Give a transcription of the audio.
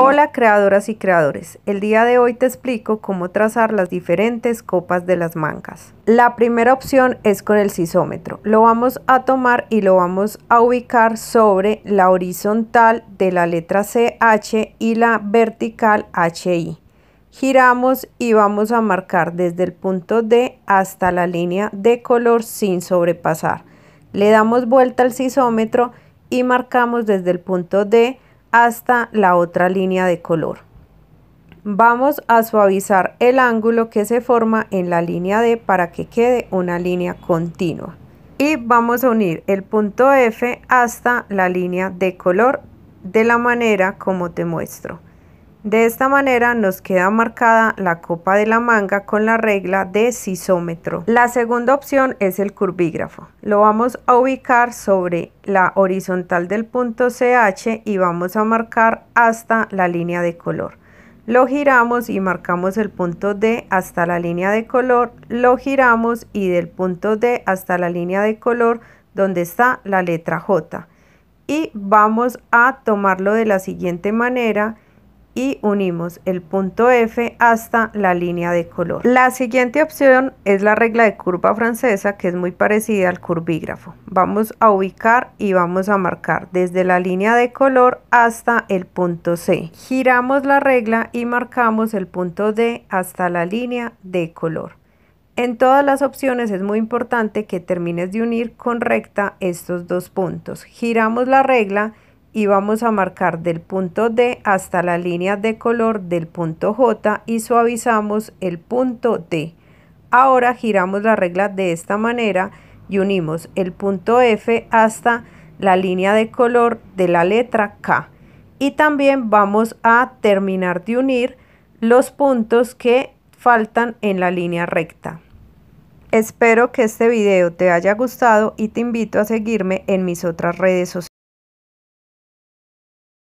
Hola creadoras y creadores, el día de hoy te explico cómo trazar las diferentes copas de las mangas. La primera opción es con el sisómetro, lo vamos a tomar y lo vamos a ubicar sobre la horizontal de la letra CH y la vertical HI. Giramos y vamos a marcar desde el punto D hasta la línea de color sin sobrepasar. Le damos vuelta al sisómetro y marcamos desde el punto D hasta la otra línea de color. Vamos a suavizar el ángulo que se forma en la línea D para que quede una línea continua. Y vamos a unir el punto F hasta la línea de color de la manera como te muestro. De esta manera nos queda marcada la copa de la manga con la regla de sisómetro. La segunda opción es el curvígrafo. Lo vamos a ubicar sobre la horizontal del punto CH y vamos a marcar hasta la línea de color. Lo giramos y marcamos el punto D hasta la línea de color. Lo giramos y del punto D hasta la línea de color donde está la letra J. Y vamos a tomarlo de la siguiente manera y unimos el punto F hasta la línea de color. La siguiente opción es la regla de curva francesa que es muy parecida al curvígrafo. Vamos a ubicar y vamos a marcar desde la línea de color hasta el punto C. Giramos la regla y marcamos el punto D hasta la línea de color. En todas las opciones es muy importante que termines de unir con recta estos dos puntos. Giramos la regla y vamos a marcar del punto D hasta la línea de color del punto J y suavizamos el punto D. Ahora giramos la regla de esta manera y unimos el punto F hasta la línea de color de la letra K. Y también vamos a terminar de unir los puntos que faltan en la línea recta. Espero que este video te haya gustado y te invito a seguirme en mis otras redes sociales.